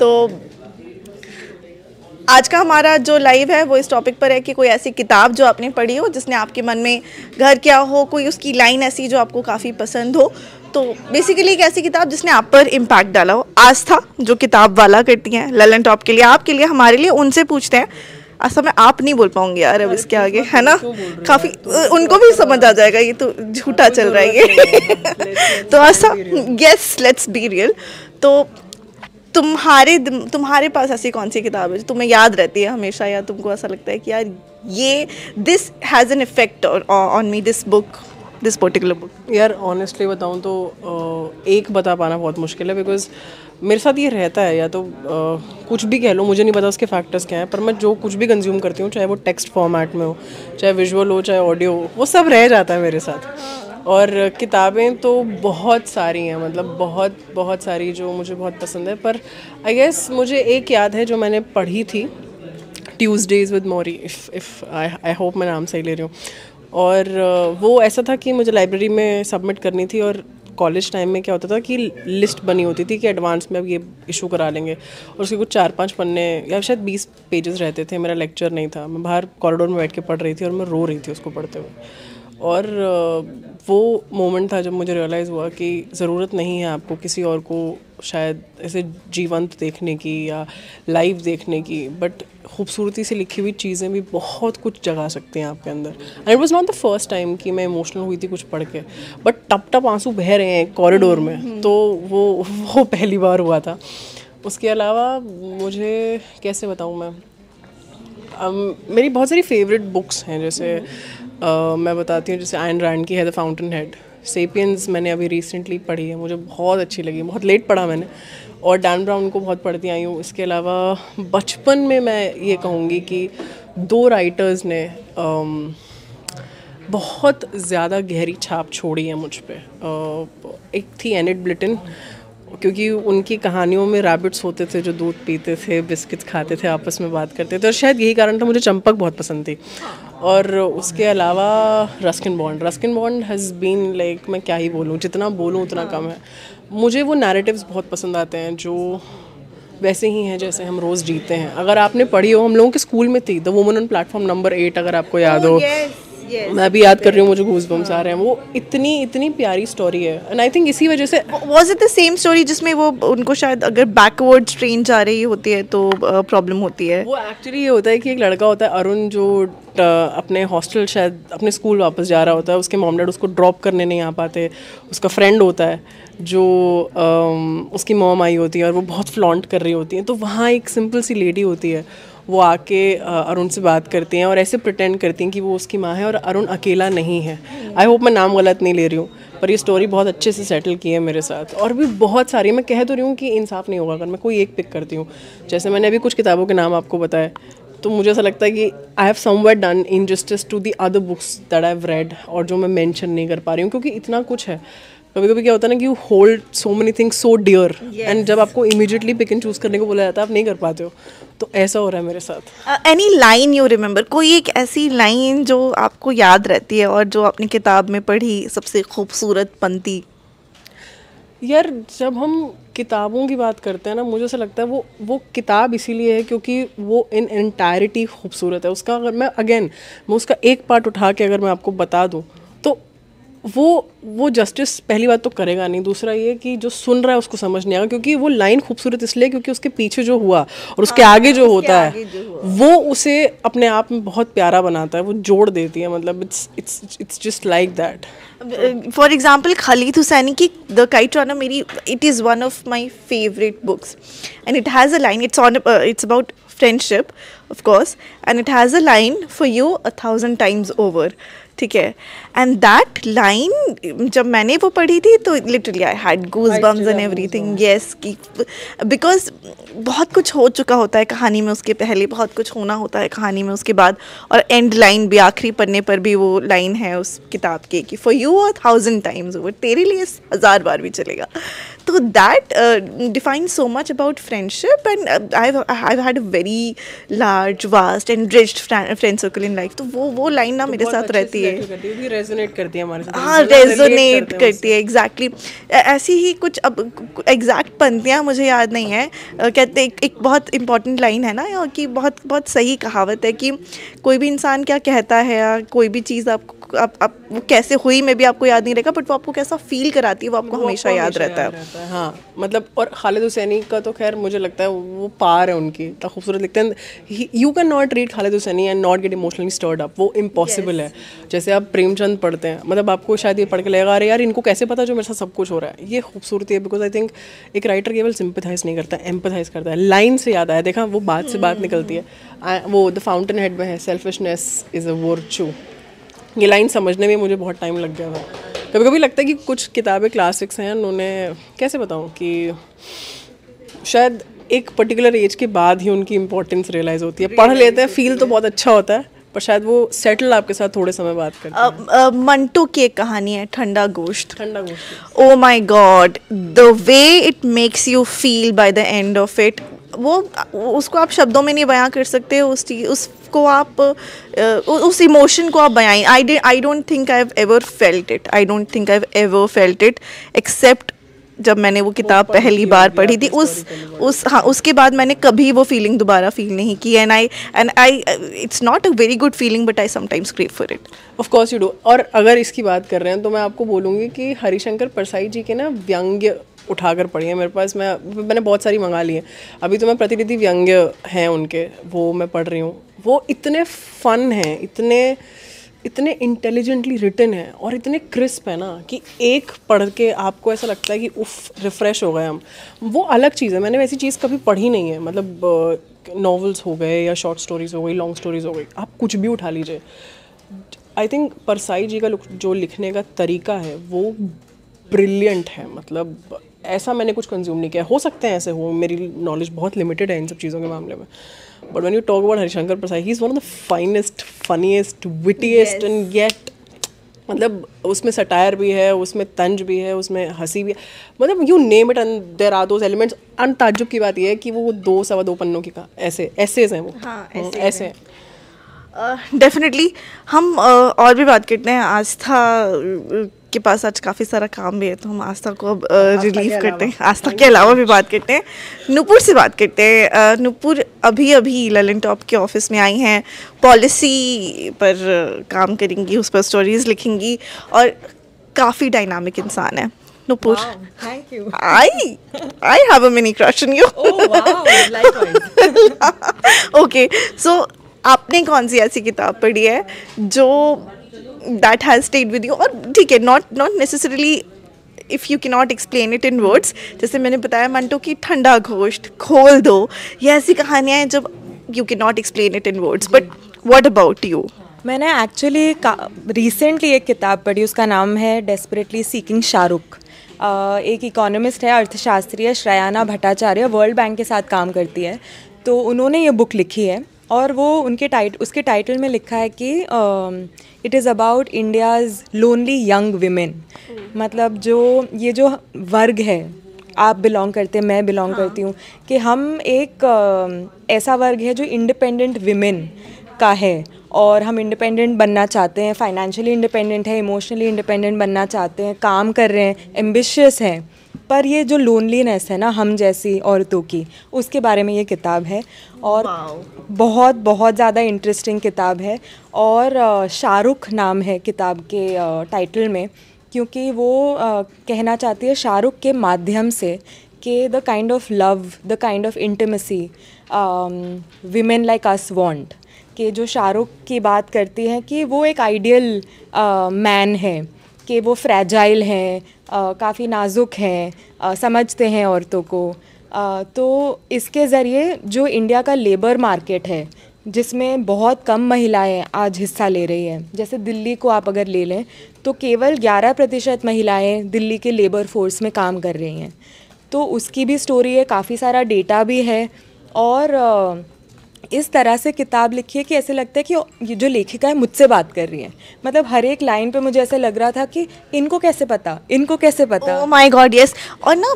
तो आज का हमारा जो लाइव है वो इस टॉपिक पर है कि कोई ऐसी किताब जो आपने पढ़ी हो जिसने आपके मन में घर किया हो कोई उसकी लाइन ऐसी जो आपको काफ़ी पसंद हो तो बेसिकली एक ऐसी किताब जिसने आप पर इम्पैक्ट डाला हो आस्था जो किताब वाला करती हैं ललन टॉप के लिए आपके लिए हमारे लिए उनसे पूछते हैं आस्था तो मैं आप नहीं बोल पाऊंगी यार अब इसके आगे है ना काफ़ी उनको भी समझ आ जाएगा ये तो झूठा चल रहा है ये तो Aastha yes let's be real तो तुम्हारे तुम्हारे पास ऐसी कौन सी किताब है जो तुम्हें याद रहती है हमेशा या तुमको ऐसा लगता है कि यार ये this has an effect on me this book this particular book यार ऑनेस्टली बताऊँ तो एक बता पाना बहुत मुश्किल है बिकॉज मेरे साथ ये रहता है या तो आ, कुछ भी कह लो मुझे नहीं पता उसके फैक्टर्स क्या हैं पर मैं जो कुछ भी कंज्यूम करती हूँ चाहे वो टेक्स्ट फॉर्मेट में हो चाहे विजुअल हो चाहे ऑडियो हो वो सब रह जाता है मेरे साथ और किताबें तो बहुत सारी हैं मतलब बहुत बहुत सारी जो मुझे बहुत पसंद है पर आई गेस मुझे एक याद है जो मैंने पढ़ी थी Tuesdays with Morrie if if I hope मैं नाम सही ले रही हूँ और वो ऐसा था कि मुझे लाइब्रेरी में सबमिट करनी थी और कॉलेज टाइम में क्या होता था कि लिस्ट बनी होती थी कि एडवांस में अब ये इशू करा लेंगे और उसके कुछ चार पांच पन्ने या शायद बीस पेजेस रहते थे मेरा लेक्चर नहीं था मैं बाहर कॉरिडोर में बैठ के पढ़ रही थी और मैं रो रही थी उसको पढ़ते हुए और वो मोमेंट था जब मुझे रियलाइज़ हुआ कि ज़रूरत नहीं है आपको किसी और को शायद ऐसे जीवंत देखने की या लाइव देखने की बट खूबसूरती से लिखी हुई चीज़ें भी बहुत कुछ जगा सकती हैं आपके अंदर and it was not the first time कि मैं इमोशनल हुई थी कुछ पढ़ के बट टप टप आंसू बह रहे हैं कॉरिडोर में हम्म, हम्म। तो वो वो पहली बार हुआ था उसके अलावा मुझे कैसे बताऊँ मैं um, मेरी बहुत सारी फेवरेट बुक्स हैं जैसे mm-hmm. uh, मैं बताती हूँ जैसे आयन रैंड की है द फाउंटेन हेड सेपियंस मैंने अभी रिसेंटली पढ़ी है मुझे बहुत अच्छी लगी बहुत लेट पढ़ा मैंने और डैन ब्राउन को बहुत पढ़ती आई हूँ इसके अलावा बचपन में मैं ये कहूँगी कि दो राइटर्स ने um, बहुत ज़्यादा गहरी छाप छोड़ी है मुझ पर uh, एक थी एनिट ब्लिटिन क्योंकि उनकी कहानियों में रैबिट्स होते थे जो दूध पीते थे बिस्किट खाते थे आपस में बात करते थे और शायद यही कारण था मुझे चंपक बहुत पसंद थी और उसके अलावा Ruskin Bond Ruskin Bond has been like मैं क्या ही बोलूँ जितना बोलूँ उतना कम है मुझे वो नैरेटिव्स बहुत पसंद आते हैं जो वैसे ही हैं जैसे हम रोज़ जीते हैं अगर आपने पढ़ी हो हम लोगों के स्कूल में थी the woman on platform number eight अगर आपको याद हो oh, yes. yes, मैं भी याद कर रही हूँ मुझे घूस बम्स आ रहे हैं वो इतनी इतनी प्यारी स्टोरी है एंड आई थिंक इसी वजह से was it the same story जिसमें वो उनको शायद अगर बैकवर्ड ट्रेन जा रही होती है तो प्रॉब्लम होती है वो एक्चुअली ये होता है कि एक लड़का होता है अरुण जो अपने हॉस्टल शायद अपने स्कूल वापस जा रहा होता है उसके मॉम डैड उसको ड्रॉप करने नहीं आ पाते उसका फ्रेंड होता है जो उसकी मॉम आई होती है और वो बहुत फ्लॉन्ट कर रही होती है तो वहाँ एक सिंपल सी लेडी होती है वो आके अरुण से बात करती हैं और ऐसे प्रटेंड करती हैं कि वो उसकी माँ है और अरुण अकेला नहीं है आई होप मैं नाम गलत नहीं ले रही हूँ पर ये स्टोरी बहुत अच्छे से सेटल की है मेरे साथ और भी बहुत सारी मैं कह तो रही हूँ कि इंसाफ नहीं होगा अगर मैं कोई एक पिक करती हूँ जैसे मैंने अभी कुछ किताबों के नाम आपको बताए तो मुझे ऐसा लगता है कि I have somewhere done injustice to the other books that I have read और जो मैं मेंशन नहीं कर पा रही हूँ क्योंकि इतना कुछ है कभी कभी क्या होता है ना कि you hold so many things so dear and जब आपको इमीडिएटली पिक एंड चूज करने को बोला जाता है आप नहीं कर पाते हो तो ऐसा हो रहा है मेरे साथ एनी लाइन यू रिमेंबर कोई एक ऐसी लाइन जो आपको याद रहती है और जो आपने किताब में पढ़ी सबसे खूबसूरत पंती यार जब हम किताबों की बात करते हैं ना मुझे ऐसा लगता है वो वो किताब इसीलिए है क्योंकि वो इन एंटायरिटी खूबसूरत है उसका अगर मैं अगेन मैं उसका एक पार्ट उठा के अगर मैं आपको बता दूँ वो वो जस्टिस पहली बात तो करेगा नहीं दूसरा ये कि जो सुन रहा है उसको समझ नहीं आएगा क्योंकि वो लाइन खूबसूरत इसलिए क्योंकि उसके पीछे जो हुआ और उसके हाँ, आगे जो उसके होता आगे है जो वो उसे अपने आप में बहुत प्यारा बनाता है वो जोड़ देती है मतलब it's it's it's just like that for example Khaled Hosseini की द काइट ऑन मेरी it is one of my favourite books and it has a line it's on it's about friendship of course and it has a line for you a thousand times over ठीक है and that line जब मैंने वो पढ़ी थी तो literally I had goosebumps and everything yes की because बहुत कुछ हो चुका होता है कहानी में उसके पहले बहुत कुछ होना होता है कहानी में उसके बाद और एंड लाइन भी आखिरी पढ़ने पर भी वो लाइन है उस किताब के कि for you a thousand times over तेरे लिए हज़ार बार भी चलेगा तो that define so much about friendship and I uh, I've very large vast and rich friend circle in life तो वो वो लाइन ना तो मेरे साथ रहती है हाँ रेजोनेट करती है एग्जैक्टली हाँ, मतलब ऐसी ही कुछ अब एग्जैक्ट पंक्तियाँ मुझे याद नहीं है कहते एक, एक बहुत इंपॉर्टेंट लाइन है ना कि बहुत बहुत सही कहावत है कि कोई भी इंसान क्या कहता है या कोई भी चीज़ आपको आपको आप, आप वो कैसे हुई में भी आपको याद नहीं रहेगा बट वो आपको कैसा फील कराती है वो आपको वो हमेशा, याद रहता है रहता हाँ मतलब और खालिद हुसैनी का तो खैर मुझे लगता है वो पार है उनकी इतना खूबसूरत लिखते हैं you can not read Khaled Hosseini and not get emotionally stirred up वो इम्पॉसिबल है जैसे आप प्रेमचंद पढ़ते हैं मतलब आपको शायद ये पढ़ के लगेगा अरे यार इनको कैसे पता जो मेरे साथ सब कुछ हो रहा है ये खूबसूरती है बिकॉज आई थिंक एक राइटर केवल सिंपथाइज नहीं करता एम्पथाइज करता है लाइन से याद आया देखा वो बात से बात hmm. निकलती है वो द फाउंटेन हेड में है सेल्फिशनेस इज़ अ वर्चू ये लाइन समझने में मुझे बहुत टाइम लग गया था कभी कभी लगता है कि कुछ किताबें क्लासिक्स हैं उन्होंने कैसे बताऊँ कि शायद एक पर्टिकुलर एज के बाद ही उनकी इम्पोर्टेंस रियलाइज़ होती है पढ़ लेते हैं फील तो बहुत अच्छा होता है पर शायद वो सेटल आपके साथ थोड़े समय बात करते हैं मंटू की एक कहानी है ठंडा Gosht Thanda Gosht oh my God the way it makes you feel by the end of it वो उसको आप शब्दों में नहीं बयां कर सकते उस चीज उसको आप उस इमोशन को आप बयां I I don't think I have ever felt it I don't think I have ever felt it except जब मैंने वो किताब पहली बार पढ़ी हाँ, थी उस उस हाँ उसके बाद मैंने कभी वो फीलिंग दोबारा फील नहीं की and I and I it's not a very good feeling but I sometimes crave for it of course you do और अगर इसकी बात कर रहे हैं तो मैं आपको बोलूँगी कि हरिशंकर परसाई जी के ना व्यंग्य उठा कर पढ़ी हैं मेरे पास मैं मैंने बहुत सारी मंगा ली हैं अभी तो मैं प्रतिनिधि व्यंग्य हैं उनके वो मैं पढ़ रही हूँ वो इतने फ़न हैं इतने इतने इंटेलिजेंटली रिटन है और इतने क्रिस्प है ना कि एक पढ़ के आपको ऐसा लगता है कि उफ रिफ़्रेश हो गए हम वो अलग चीज़ है मैंने वैसी चीज़ कभी पढ़ी नहीं है मतलब नॉवेल्स हो गए या शॉर्ट स्टोरीज़ हो गई लॉन्ग स्टोरीज़ हो गई आप कुछ भी उठा लीजिए आई थिंक परसाई जी का जो लिखने का तरीका है वो ब्रिलियंट है मतलब ऐसा मैंने कुछ कंज्यूम नहीं किया हो सकते हैं ऐसे हो मेरी नॉलेज बहुत लिमिटेड है इन सब चीज़ों के मामले में but when you talk about Harishankar Prasad he is one of the finest funniest wittiest and get मतलब उसमें सटायर भी है उसमें तंज भी है उसमें हंसी भी है मतलब you name it and there are those elements and ताजुब की बात यह है कि वो दो सवा दो पन्नों की का ऐसे ऐसेज हैं वो हाँ, हाँ, ऐसे, हैं डेफिनेटली हम और भी बात करते हैं आस्था के पास आज काफ़ी सारा काम भी है तो हम आस्था को अब रिलीव करते हैं हाँ आस्था के अलावा भी बात करते हैं नूपुर से बात करते हैं नूपुर अभी अभी ललन टॉप के ऑफिस में आई हैं पॉलिसी पर काम करेंगी उस पर स्टोरीज लिखेंगी और काफ़ी डायनामिक इंसान है नूपुर आई आई you. I I have a mini oh, आपने कौन सी ऐसी किताब पढ़ी है जो that has stayed with you और ठीक है not not necessarily if you can not explain it in words जैसे मैंने बताया मंटो की ठंडा घोष्ट खोल दो ये ऐसी कहानियाँ हैं जब you can not explain it in words but what about you मैंने एक्चुअली रिसेंटली एक किताब पढ़ी उसका नाम है डेस्परेटली सीकिंग शाहरुख एक इकोनॉमिस्ट है अर्थशास्त्रीय श्रयाना भट्टाचार्य वर्ल्ड बैंक के साथ काम करती है तो उन्होंने ये बुक लिखी है और वो उनके टाइट उसके टाइटल में लिखा है कि uh, it is about India's lonely young women मतलब जो ये जो वर्ग है आप बिलोंग करते हैं मैं बिलोंग हाँ. करती हूँ कि हम एक ऐसा वर्ग है जो इंडिपेंडेंट वीमेन का है और हम इंडिपेंडेंट बनना चाहते हैं फाइनेंशियली इंडिपेंडेंट है इमोशनली इंडिपेंडेंट बनना चाहते हैं काम कर रहे हैं एम्बिशियस हैं पर ये जो लोनलीनेस है ना हम जैसी औरतों की उसके बारे में ये किताब है और बहुत बहुत ज़्यादा इंटरेस्टिंग किताब है और शाहरुख नाम है किताब के टाइटल में क्योंकि वो कहना चाहती है शाहरुख के माध्यम से कि the kind of love the kind of intimacy women like us want कि जो शाहरुख की बात करती है कि वो एक आइडियल मैन uh, है कि वो फ्रेजाइल हैं काफ़ी नाजुक हैं समझते हैं औरतों को तो इसके ज़रिए जो इंडिया का लेबर मार्केट है जिसमें बहुत कम महिलाएं आज हिस्सा ले रही हैं जैसे दिल्ली को आप अगर ले लें तो केवल 11 प्रतिशत महिलाएँ दिल्ली के लेबर फोर्स में काम कर रही हैं तो उसकी भी स्टोरी है काफ़ी सारा डेटा भी है और इस तरह से किताब लिखी है कि ऐसे लगता है कि ये जो लेखिका है मुझसे बात कर रही है मतलब हर एक लाइन पे मुझे ऐसा लग रहा था कि इनको कैसे पता इनको कैसे पता माय गॉड यस और ना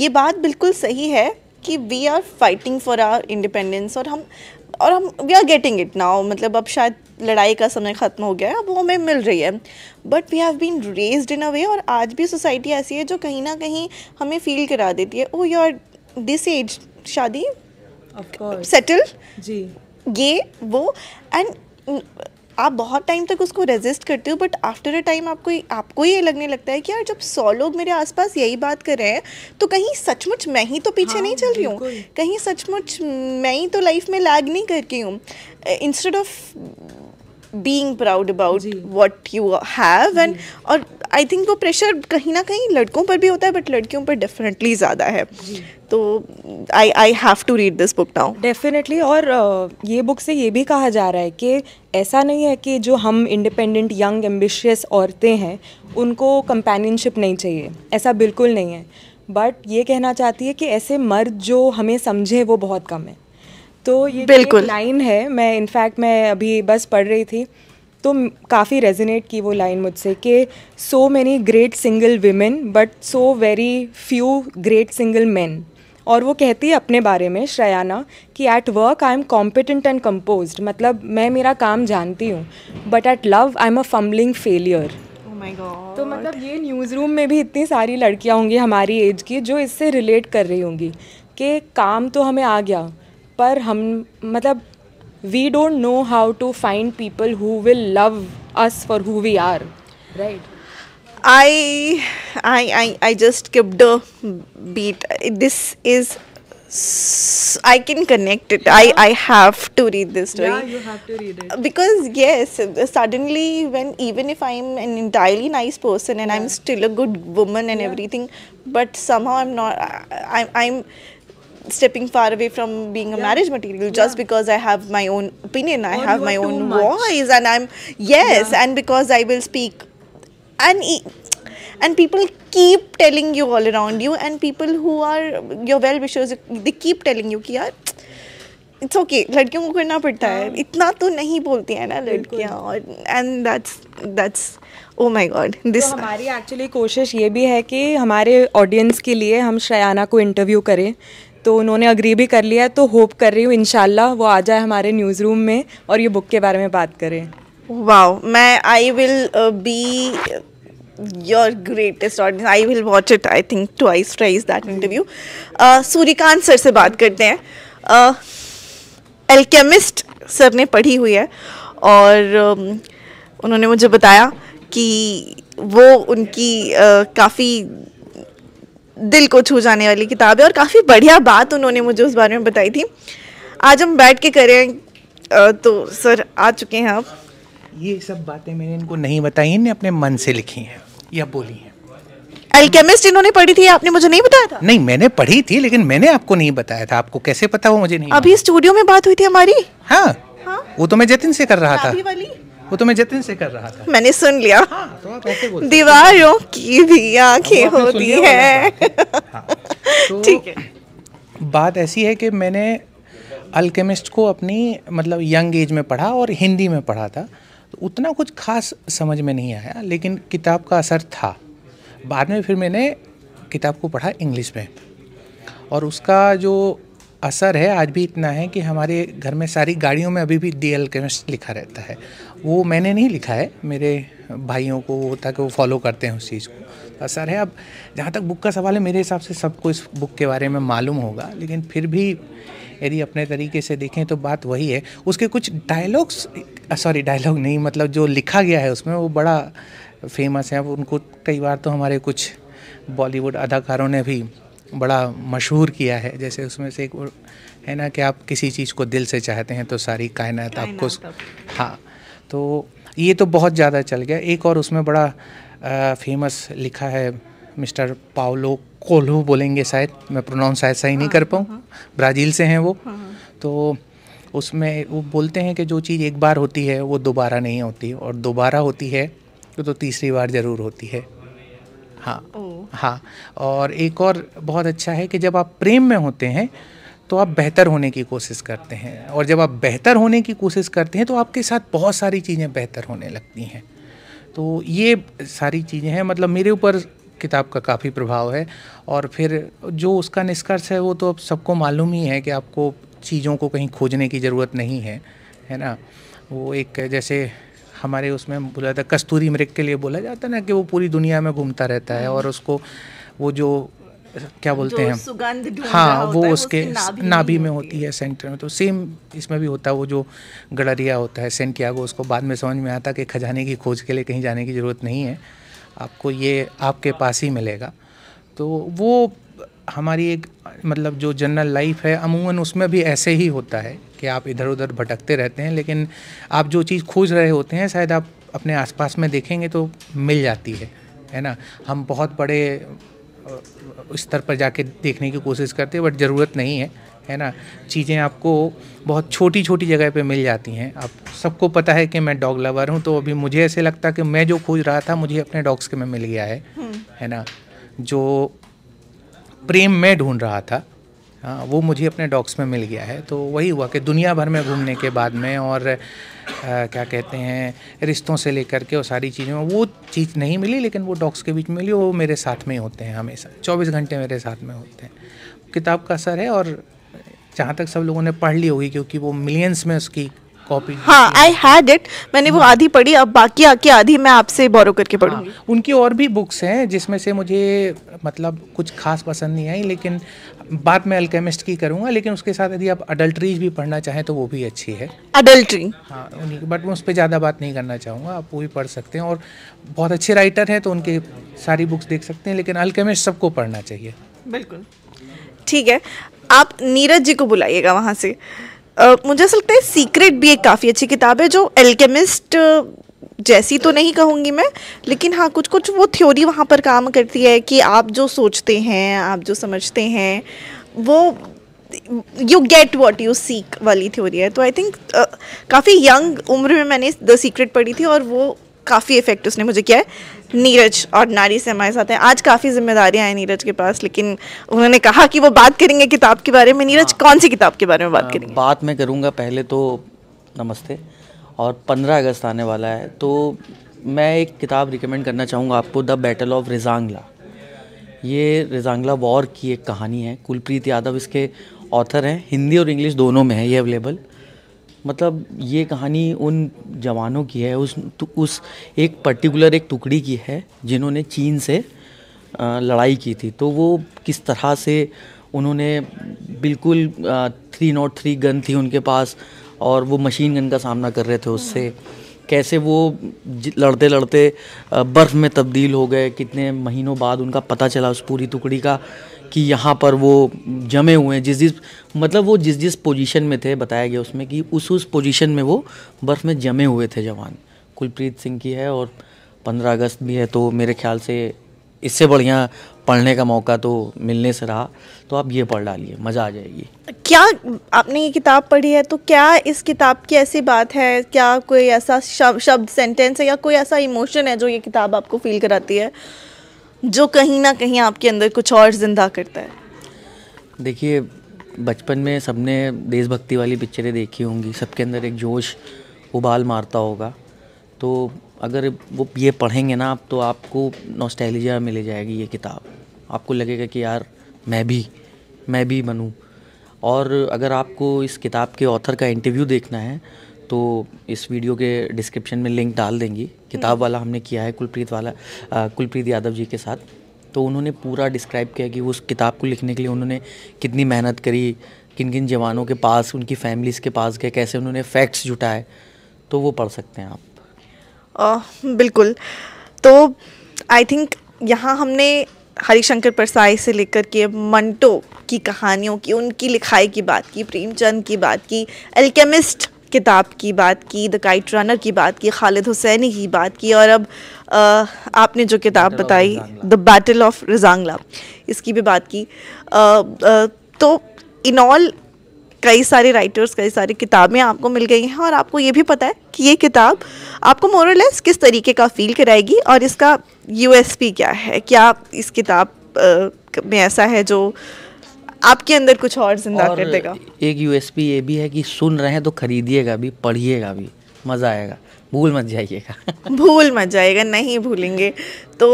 ये बात बिल्कुल सही है कि we are fighting for our independence और हम और हम we are getting it now मतलब अब शायद लड़ाई का समय ख़त्म हो गया है अब वो हमें मिल रही है but we have been raised in a way और आज भी सोसाइटी ऐसी है जो कहीं ना कहीं हमें फील करा देती है oh you are this age शादी सेटल जी ये वो एंड आप बहुत टाइम तक उसको रेजिस्ट करते हो बट आफ्टर अ टाइम आपको आपको ये लगने लगता है कि यार जब सौ लोग मेरे आसपास यही बात कर रहे हैं तो कहीं सचमुच मैं ही तो पीछे हाँ, नहीं चल रही हूँ कहीं सचमुच मैं ही तो लाइफ में लैग नहीं कर रही हूँ instead of being proud about what you have and और आई थिंक वो प्रेशर कहीं ना कहीं लड़कों पर भी होता है बट लड़कियों पर डेफिनेटली ज़्यादा है तो I I have to read this book now definitely और ये बुक से ये भी कहा जा रहा है कि ऐसा नहीं है कि जो हम इंडिपेंडेंट यंग एम्बिशियस औरतें हैं उनको कंपेनियनशिप नहीं चाहिए ऐसा बिल्कुल नहीं है बट ये कहना चाहती है कि ऐसे मर्द जो हमें समझे वो बहुत कम है तो ये बिल्कुल लाइन है मैं इनफैक्ट मैं अभी बस पढ़ रही थी तो काफ़ी रेजिनेट की वो लाइन मुझसे कि so many great single women but so very few great single men और वो कहती है अपने बारे में श्रयाना कि at work I am competent and composed मतलब मैं मेरा काम जानती हूँ but at love I am a fumbling failure तो मतलब ये न्यूज़ रूम में भी इतनी सारी लड़कियाँ होंगी हमारी एज की जो इससे रिलेट कर रही होंगी कि काम तो हमें आ गया पर हम मतलब we don't know how to find people who will love us for who we are I, I, I, I just kept a beat. This is. I can connect it. I, I have to read this story. Yeah, you have to read it. Because, yes, suddenly, when even if I'm an entirely nice person and I'm still a good woman and everything, but somehow I'm not. I'm stepping far away from being a yeah. marriage material just yeah. because I have my own opinion, I or have my own voice, and I'm yes, yeah. and because I will speak, and e and people keep telling you all around you, and people who are your well wishers, they keep telling you कि यार it's okay okay, लड़कियों को करना पड़ता है इतना तो नहीं बोलती है ना लड़कियाँ और and that's that's oh my God this हमारी एक्चुअली कोशिश ये भी है कि हमारे ऑडियंस के लिए हम श्रयाना को इंटरव्यू करें तो उन्होंने अग्री भी कर लिया है तो होप कर रही हूँ इन वो आ जाए हमारे न्यूज़ रूम में और ये बुक के बारे में बात करें वाओ मैं I will be your greatest audience I will watch it I think to I strides that interview Suryakant sir से बात करते हैं एल्केमिस्ट uh, सर ने पढ़ी हुई है और uh, उन्होंने मुझे बताया कि वो उनकी uh, काफ़ी दिल को छू जाने वाली किताब है और काफ़ी बढ़िया बात उन्होंने मुझे उस बारे में बताई थी आज हम बैठ के करें तो सर आ चुके हैं आप ये सब बातें मैंने इनको नहीं बताई इन्हें अपने मन से लिखी हैं या बोली हैं एल्केमिस्ट इन्होंने पढ़ी थी आपने मुझे नहीं बताया था नहीं मैंने पढ़ी थी लेकिन मैंने आपको नहीं बताया था आपको कैसे पता वो मुझे नहीं अभी स्टूडियो में बात हुई थी हमारी हाँ, हाँ? वो तो मैं जतिन से कर रहा था वाली? वो तो मैं जतिन से कर रहा था मैंने सुन लिया हाँ, तो दीवारों की भी आंखें होती है हाँ, तो ठीक है बात ऐसी है कि मैंने अल्केमिस्ट को अपनी मतलब यंग एज में पढ़ा और हिंदी में पढ़ा था तो उतना कुछ खास समझ में नहीं आया लेकिन किताब का असर था बाद में फिर मैंने किताब को पढ़ा इंग्लिश में और उसका जो असर है आज भी इतना है कि हमारे घर में सारी गाड़ियों में अभी भी डी एल केमिस्ट लिखा रहता है वो मैंने नहीं लिखा है मेरे भाइयों को वो होता कि वो फॉलो करते हैं उस चीज़ को तो असर है अब जहाँ तक बुक का सवाल है मेरे हिसाब से सबको इस बुक के बारे में मालूम होगा लेकिन फिर भी यदि अपने तरीके से देखें तो बात वही है उसके कुछ डायलॉग्स सॉरी डायलॉग नहीं मतलब जो लिखा गया है उसमें वो बड़ा फेमस है अब उनको कई बार तो हमारे कुछ बॉलीवुड अदाकारों ने भी बड़ा मशहूर किया है जैसे उसमें से एक है ना कि आप किसी चीज़ को दिल से चाहते हैं तो सारी कायनात, आपको हाँ तो ये तो बहुत ज़्यादा चल गया एक और उसमें बड़ा आ, फेमस लिखा है मिस्टर पाओलो कोलो बोलेंगे शायद मैं प्रोनाउंस ऐसा ही नहीं हाँ, कर पाऊँ हाँ, हाँ। ब्राज़ील से हैं वो तो उसमें वो बोलते हैं कि जो चीज़ एक बार होती है वो दोबारा नहीं होती और दोबारा होती है तो तीसरी बार ज़रूर होती है हाँ हाँ और एक और बहुत अच्छा है कि जब आप प्रेम में होते हैं तो आप बेहतर होने की कोशिश करते हैं और जब आप बेहतर होने की कोशिश करते हैं तो आपके साथ बहुत सारी चीज़ें बेहतर होने लगती हैं तो ये सारी चीज़ें हैं मतलब मेरे ऊपर किताब का काफ़ी प्रभाव है और फिर जो उसका निष्कर्ष है वो तो अब सबको मालूम ही है कि आपको चीज़ों को कहीं खोजने की ज़रूरत नहीं है है ना वो एक जैसे हमारे उसमें बोला जाता है कस्तूरी मृग के लिए बोला जाता है ना कि वो पूरी दुनिया में घूमता रहता है और उसको वो जो क्या बोलते हैं हाँ वो उसके नाभि नाभी में होती है सेंटर में तो सेम इसमें भी होता है वो जो गडरिया होता है सेंटियागो उसको बाद में समझ में आता कि खजाने की खोज के लिए कहीं जाने की ज़रूरत नहीं है आपको ये आपके हाँ। पास ही मिलेगा तो वो हमारी एक मतलब जो जनरल लाइफ है अमूमन उसमें भी ऐसे ही होता है कि आप इधर उधर भटकते रहते हैं लेकिन आप जो चीज़ खोज रहे होते हैं शायद आप अपने आसपास में देखेंगे तो मिल जाती है है ना हम बहुत बड़े स्तर पर जाके देखने की कोशिश करते हैं बट ज़रूरत नहीं है है ना चीज़ें आपको बहुत छोटी छोटी जगह पे मिल जाती हैं आप सबको पता है कि मैं डॉग लवर हूँ तो अभी मुझे ऐसे लगता कि मैं जो खोज रहा था मुझे अपने डॉग्स के में मिल गया है हम्म। है ना जो प्रेम में ढूंढ रहा था हाँ वो मुझे अपने डॉक्स में मिल गया है तो वही हुआ कि दुनिया भर में घूमने के बाद में और आ, क्या कहते हैं रिश्तों से लेकर के और सारी चीज़ों में वो चीज़ नहीं मिली लेकिन वो डॉक्स के बीच में मिली वो मेरे साथ में ही होते हैं हमेशा चौबीस घंटे मेरे साथ में होते हैं किताब का असर है और जहाँ तक सब लोगों ने पढ़ ली होगी क्योंकि वो मिलियंस में उसकी कॉपी हाँ आई हैड इट मैंने वो hmm. आधी पढ़ी अब बाकी आके आधी मैं आपसे बोरो करके हाँ, पढ़ूंगी हाँ, उनकी और भी बुक्स हैं जिसमें से मुझे मतलब कुछ खास पसंद नहीं आई लेकिन बाद में अल्केमिस्ट की करूँगा लेकिन उसके साथ यदि आप अडल्ट्रीज भी पढ़ना चाहें तो वो भी अच्छी है अडल्ट्री हाँ बट मैं उस पर ज़्यादा बात नहीं करना चाहूँगा आप वो भी पढ़ सकते हैं और बहुत अच्छे राइटर हैं तो उनके सारी बुक्स देख सकते हैं लेकिन अल्केमिस्ट सबको पढ़ना चाहिए बिल्कुल ठीक है आप नीरज जी को बुलाइएगा वहाँ से मुझे ऐसा लगता है सीक्रेट भी एक काफ़ी अच्छी किताब है जो एल्केमिस्ट जैसी तो नहीं कहूँगी मैं लेकिन हाँ कुछ कुछ वो थ्योरी वहाँ पर काम करती है कि आप जो सोचते हैं आप जो समझते हैं वो you get what you seek वाली थ्योरी है तो आई थिंक uh, काफ़ी यंग उम्र में मैंने द सीक्रेट पढ़ी थी और वो काफ़ी इफेक्ट उसने मुझे किया है नीरज और नारी से हमारे साथ हैं आज काफ़ी जिम्मेदारियां हैं नीरज के पास लेकिन उन्होंने कहा कि वो बात करेंगे किताब के बारे में नीरज हाँ। कौन सी किताब के बारे में बात हाँ, करेंगे बात मैं करूँगा पहले तो नमस्ते और पंद्रह अगस्त आने वाला है तो मैं एक किताब रिकमेंड करना चाहूँगा आपको द बैटल ऑफ रिजांगला ये रिजांगला वॉर की एक कहानी है कुलप्रीत यादव इसके ऑथर हैं हिंदी और इंग्लिश दोनों में है ये अवेलेबल मतलब ये कहानी उन जवानों की है उस उस एक पर्टिकुलर एक टुकड़ी की है जिन्होंने चीन से लड़ाई की थी तो वो किस तरह से उन्होंने बिल्कुल थ्री नॉट थ्री गन थी उनके पास और वो मशीन गन का सामना कर रहे थे उससे कैसे वो लड़ते लड़ते बर्फ़ में तब्दील हो गए कितने महीनों बाद उनका पता चला उस पूरी टुकड़ी का कि यहाँ पर वो जमे हुए हैं जिस जिस मतलब वो जिस जिस पोजीशन में थे बताया गया उसमें कि उस उस पोजीशन में वो बर्फ़ में जमे हुए थे जवान कुलप्रीत सिंह की है और पंद्रह अगस्त भी है तो मेरे ख्याल से इससे बढ़िया पढ़ने का मौका तो मिलने से रहा तो आप ये पढ़ डालिए मज़ा आ जाएगी क्या आपने ये किताब पढ़ी है तो क्या इस किताब की ऐसी बात है क्या कोई ऐसा शब्द सेंटेंस है या कोई ऐसा इमोशन है जो ये किताब आपको फील कराती है जो कहीं ना कहीं आपके अंदर कुछ और जिंदा करता है देखिए बचपन में सबने देशभक्ति वाली पिक्चरें देखी होंगी सबके अंदर एक जोश उबाल मारता होगा तो अगर वो ये पढ़ेंगे ना आप तो आपको नॉस्टैलिजा मिल जाएगी ये किताब आपको लगेगा कि यार मैं भी मैं भी बनूँ और अगर आपको इस किताब के ऑथर का इंटरव्यू देखना है तो इस वीडियो के डिस्क्रिप्शन में लिंक डाल देंगी किताब हम्म। वाला हमने किया है कुलप्रीत वाला कुलप्रीत यादव जी के साथ तो उन्होंने पूरा डिस्क्राइब किया कि उस किताब को लिखने के लिए उन्होंने कितनी मेहनत करी किन किन जवानों के पास उनकी फैमिलीज़ के पास गए कैसे उन्होंने फैक्ट्स जुटाए तो वो पढ़ सकते हैं आप आ, बिल्कुल तो आई थिंक यहाँ हमने हरिशंकर प्रसाई से लेकर के मंटो की कहानियों की उनकी लिखाई की बात की प्रेमचंद की बात की एल्केमिस्ट किताब की बात की द काइट रनर की बात की खालिद हुसैनी की बात की और अब आ, आपने जो किताब बताई द बैटल ऑफ रिजांगला इसकी भी बात की आ, आ, तो इन ऑल कई सारे राइटर्स कई सारी किताबें आपको मिल गई हैं और आपको ये भी पता है कि ये किताब आपको मोरलेस किस तरीके का फील कराएगी और इसका यूएसपी क्या है क्या इस किताब में ऐसा है जो आपके अंदर कुछ और जिंदा कर देगा एक यूएसपी ये भी है कि सुन रहे हैं तो खरीदिएगा भी पढ़िएगा भी मज़ा आएगा भूल मत जाइएगा भूल मत जाएगा नहीं भूलेंगे तो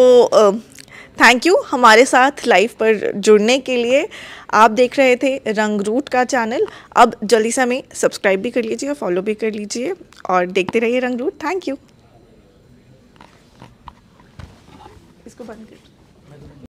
थैंक यू हमारे साथ लाइव पर जुड़ने के लिए आप देख रहे थे रंग रूट का चैनल अब जल्दी से हमें सब्सक्राइब भी कर लीजिए फॉलो भी कर लीजिए और देखते रहिए रंग रूट थैंक यू इसको बंद कर